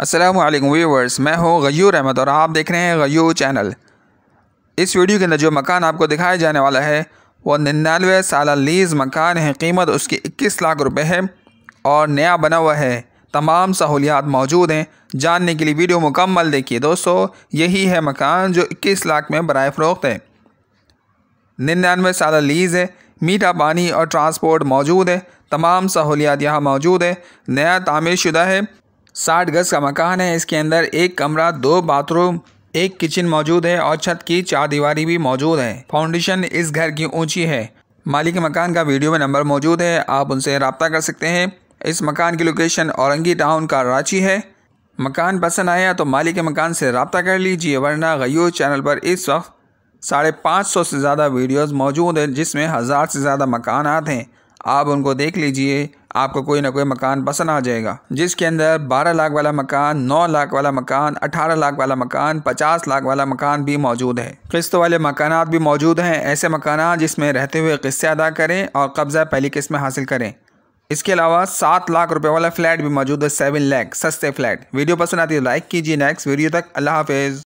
Aslam viewers मैं हूँ गयूर अहमद और आप देख रहे हैं गयूर चैनल इस वीडियो के अंदर जो मकान आपको दिखाया जाने वाला है वो निन्यानवे साल लीज़ मकान है कीमत उसकी इक्कीस लाख रुपए है और नया बना हुआ है तमाम सहूलियात मौजूद हैं जानने के लिए वीडियो मुकम्मल देखिए दोस्तों यही है मकान जो इक्कीस लाख में बर फ़रोख्त है निन्यानवे साल लीज़ है मीठा पानी और ट्रांसपोर्ट मौजूद है तमाम सहूलियात यहाँ मौजूद है नया तामीर शुदा है साठ गज का मकान है इसके अंदर एक कमरा दो बाथरूम एक किचन मौजूद है और छत की चार दीवारी भी मौजूद है फाउंडेशन इस घर की ऊंची है मालिक मकान का वीडियो में नंबर मौजूद है आप उनसे रबता कर सकते हैं इस मकान की लोकेशन औरंगी टाउन का रांची है मकान पसंद आया तो मालिक मकान से रबता कर लीजिए वरना गयूर चैनल पर इस वक्त साढ़े पाँच सौ से ज़्यादा वीडियोज़ मौजूद हैं जिसमें हज़ार से ज़्यादा आते हैं आप उनको देख लीजिए आपको कोई ना कोई मकान पसंद आ जाएगा जिसके अंदर 12 लाख वाला मकान 9 लाख वाला मकान 18 लाख वाला मकान 50 लाख वाला मकान भी मौजूद है किस्तों वाले मकान भी मौजूद हैं ऐसे मकाना जिसमें रहते हुए किस्से अदा करें और कब्ज़ा पहली किस्त में हासिल करें इसके अलावा सात लाख रुपये वाला फ्लैट भी मौजूद है सेवन लैख सस्ते फ्लैट वीडियो पसंद आती है तो लाइक कीजिए नेक्स्ट वीडियो तक अल्लाह हाफिज़